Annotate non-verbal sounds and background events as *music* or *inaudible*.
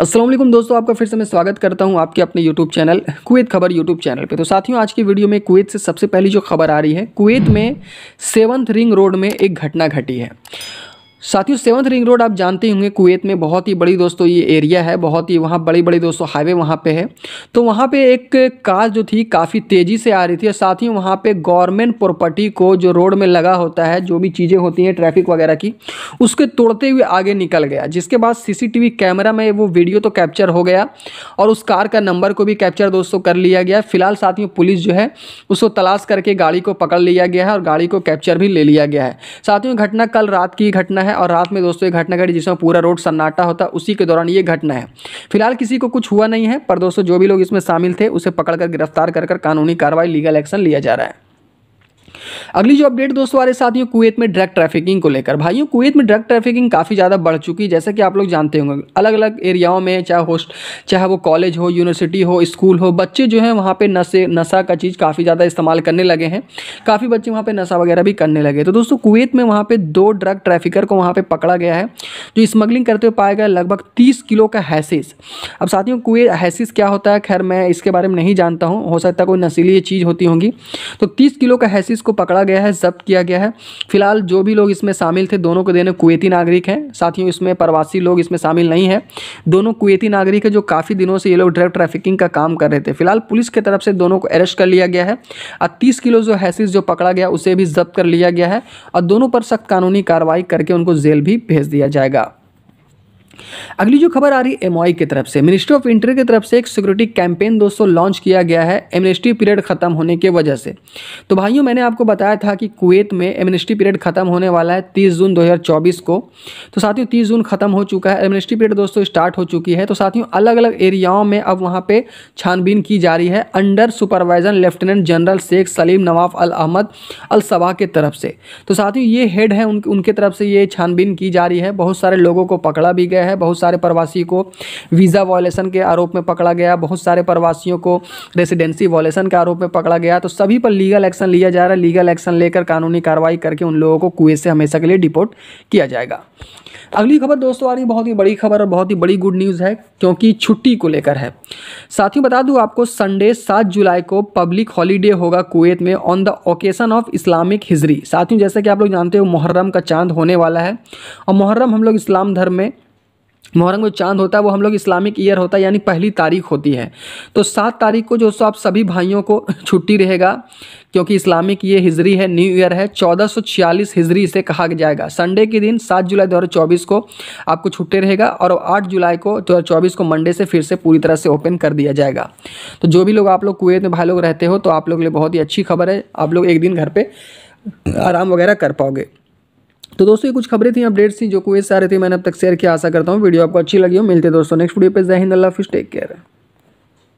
असलम दोस्तों आपका फिर से मैं स्वागत करता हूं आपके अपने यूट्यूब चैनल कुवैत खबर यूट्यूब चैनल पे तो साथियों आज की वीडियो में कुवैत से सबसे पहली जो खबर आ रही है कुवैत में सेवंथ रिंग रोड में एक घटना घटी है साथियों सेवंथ रिंग रोड आप जानते ही होंगे कुवैत में बहुत ही बड़ी दोस्तों ये एरिया है बहुत ही वहाँ बड़ी बड़ी दोस्तों हाईवे वहाँ पे है तो वहाँ पे एक कार जो थी काफ़ी तेज़ी से आ रही थी और साथ ही वहाँ पे गवर्नमेंट प्रॉपर्टी को जो रोड में लगा होता है जो भी चीज़ें होती हैं ट्रैफिक वगैरह की उसके तोड़ते हुए आगे निकल गया जिसके बाद सी कैमरा में वो वीडियो तो कैप्चर हो गया और उस कार का नंबर को भी कैप्चर दोस्तों कर लिया गया फिलहाल साथियों पुलिस जो है उसको तलाश करके गाड़ी को पकड़ लिया गया है और गाड़ी को कैप्चर भी ले लिया गया है साथियों घटना कल रात की घटना है और रात में दोस्तों ये घटना घटी जिसमें पूरा रोड सन्नाटा होता उसी के दौरान ये घटना है फिलहाल किसी को कुछ हुआ नहीं है पर दोस्तों जो भी लोग इसमें शामिल थे उसे पकड़कर गिरफ्तार कर कानूनी कार्रवाई लीगल एक्शन लिया जा रहा है अगली जो अपडेट दोस्तों हमारे साथियों कुवैत में ड्रग ट्रैफिकिंग को लेकर भाइयों कुवैत में ड्रग ट्रैफिकिंग काफ़ी ज़्यादा बढ़ चुकी है जैसा कि आप लोग जानते होंगे अलग अलग एरियाओं में चाहे होस्ट चाहे वो कॉलेज हो यूनिवर्सिटी हो स्कूल हो बच्चे जो हैं वहाँ पे नशे नशा का चीज़ काफ़ी ज़्यादा इस्तेमाल करने लगे हैं काफ़ी बच्चे वहाँ पर नशा वगैरह भी करने लगे तो दोस्तों कुवैत में वहाँ पर दो ड्रग ट्रैफिकर को वहाँ पर पकड़ा गया है जो स्मगलिंग करते हुए पाया गया लगभग तीस किलो का हैसिस अब साथियों कुए हैसिस क्या होता है खैर मैं इसके बारे में नहीं जानता हूँ हो सकता है कोई नशीली चीज़ होती होंगी तो तीस किलो का हैसिस को पकड़ा गया है जब्त किया गया है फिलहाल जो भी लोग इसमें शामिल थे दोनों को देने कुवैती नागरिक हैं साथियों इसमें प्रवासी लोग इसमें शामिल नहीं है दोनों कुवैती नागरिक है जो काफ़ी दिनों से ये लोग ड्रग ट्रैफिकिंग का काम कर रहे थे फिलहाल पुलिस की तरफ से दोनों को अरेस्ट कर लिया गया है और तीस किलो जो हैसिस जो पकड़ा गया उसे भी जब्त कर लिया गया है और दोनों पर सख्त कानूनी कार्रवाई करके उनको जेल भी भेज दिया जाएगा अगली जो खबर आ रही है एमओआई की तरफ से मिनिस्ट्री ऑफ इंटर की तरफ से एक सिक्योरिटी कैंपेन दोस्तों लॉन्च किया गया है एमनेस्टी पीरियड खत्म होने की वजह से तो भाइयों मैंने आपको बताया था कि कुवैत में एमनेस्टी पीरियड खत्म होने वाला है तीस जून दो को तो साथियों तीस जून खत्म हो चुका है एमनेस्टी पीरियड दोस्तों स्टार्ट हो चुकी है तो साथियों अलग अलग एरियाओं में अब वहाँ पर छानबीन की जा रही है under supervisor lieutenant general Sheikh Salim Nawaf Al Ahmad Al Sabah के तरफ से तो साथियों ये हेड है उनके उनके तरफ से ये छानबीन की जा रही है बहुत सारे लोगों को पकड़ा भी गया है है बहुत सारे प्रवासी को वीज़ा वॉलेसन के आरोप में पकड़ा गया बहुत सारे प्रवासियों को रेसिडेंसी वॉलेसन के आरोप में पकड़ा गया तो सभी पर लीगल एक्शन लिया जा रहा है लीगल एक्शन लेकर कानूनी कार्रवाई करके उन लोगों को कुएं से हमेशा के लिए डिपोर्ट किया जाएगा अगली खबर दोस्तों आ रही बहुत ही बड़ी खबर और बहुत ही बड़ी गुड न्यूज़ है क्योंकि छुट्टी को लेकर है साथियों बता दूं आपको संडे सात जुलाई को पब्लिक हॉलीडे होगा कुवैत में on the occasion of Islamic हिजरी साथियों जैसे कि आप लोग जानते हो मुहर्रम का चांद होने वाला है और मुहर्रम हम लोग इस्लाम धर्म में मुहर्रम जो चांद होता है वो हम लोग इस्लामिक ईयर होता है यानी पहली तारीख होती है तो सात तारीख को जो सो आप सभी भाइयों को *laughs* छुट्टी रहेगा क्योंकि इस्लामिक ये हिजरी है न्यू ईयर है चौदह सौ छियालीस हिजरी इसे कहा जाएगा संडे के दिन सात जुलाई दो हज़ार चौबीस को आपको छुट्टी रहेगा और आठ जुलाई को दो हज़ार चौबीस को मंडे से फिर से पूरी तरह से ओपन कर दिया जाएगा तो जो भी लोग आप लोग कुवैत में भाई लोग रहते हो तो आप लोग के लिए बहुत ही अच्छी खबर है आप लोग एक दिन घर पर आराम वगैरह कर पाओगे तो दोस्तों ये कुछ खबरें थी अपडेट्स थी जो कोई सारे थे मैंने अब तक शेयर किया आशा करता हूँ वीडियो आपको अच्छी लगी हो मिलते दोस्तों नेक्स्ट वीडियो पर जहिंद अल्लाह फिश टेक केयर